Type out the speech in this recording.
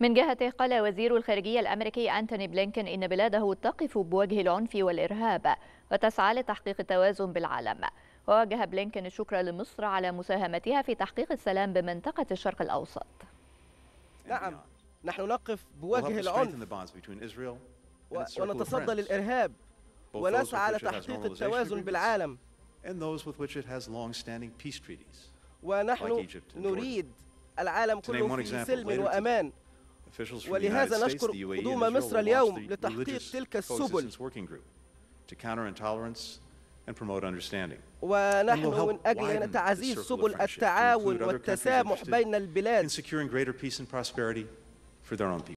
من جهته قال وزير الخارجية الأمريكي أنتوني بلينكن إن بلاده تقف بوجه العنف والإرهاب وتسعى لتحقيق التوازن بالعالم ووجه بلينكن الشكر لمصر على مساهمتها في تحقيق السلام بمنطقة الشرق الأوسط نعم نحن نقف بوجه العنف ونتصدى للإرهاب ونسعى لتحقيق التوازن بالعالم ونحن نريد العالم كله في سلم وأمان ولهذا نشكر قدوم e, مصر اليوم لتحقيق تلك السبل ونحن من أجل تعزيز سبل التعاون والتسامح بين البلاد